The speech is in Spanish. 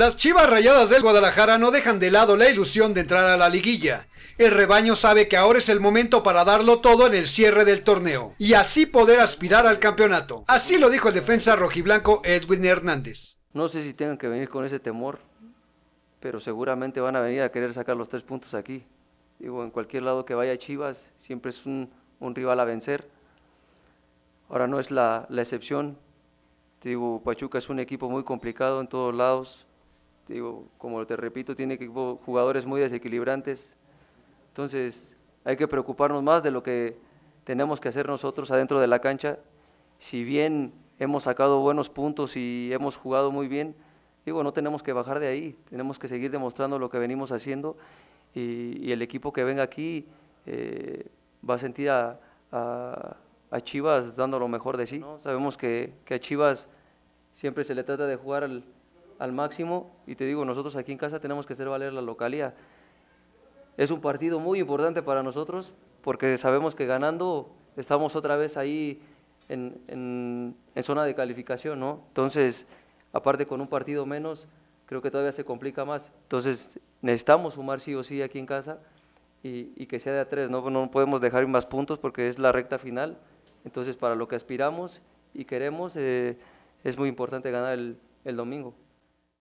Las chivas rayadas del Guadalajara no dejan de lado la ilusión de entrar a la liguilla. El rebaño sabe que ahora es el momento para darlo todo en el cierre del torneo y así poder aspirar al campeonato. Así lo dijo el defensa rojiblanco Edwin Hernández. No sé si tengan que venir con ese temor, pero seguramente van a venir a querer sacar los tres puntos aquí. Digo, en cualquier lado que vaya Chivas, siempre es un, rival a vencer. Ahora no es la, excepción. Te digo, Pachuca es un equipo muy complicado en todos lados digo, como te repito, tiene equipo, jugadores muy desequilibrantes. Entonces, hay que preocuparnos más de lo que tenemos que hacer nosotros adentro de la cancha. Si bien hemos sacado buenos puntos y hemos jugado muy bien, digo, no tenemos que bajar de ahí, tenemos que seguir demostrando lo que venimos haciendo y, el equipo que venga aquí eh, va a sentir a, a, Chivas dando lo mejor de sí. Sabemos que, que a Chivas siempre se le trata de jugar al al máximo y te digo, nosotros aquí en casa tenemos que hacer valer la localía. Es un partido muy importante para nosotros porque sabemos que ganando estamos otra vez ahí en, en, zona de calificación, ¿no? Entonces, aparte con un partido menos, creo que todavía se complica más. Entonces, necesitamos sumar sí o sí aquí en casa y, y, que sea de a tres, ¿no? no podemos dejar más puntos porque es la recta final. Entonces, para lo que aspiramos y queremos, eh, es muy importante ganar el, el domingo.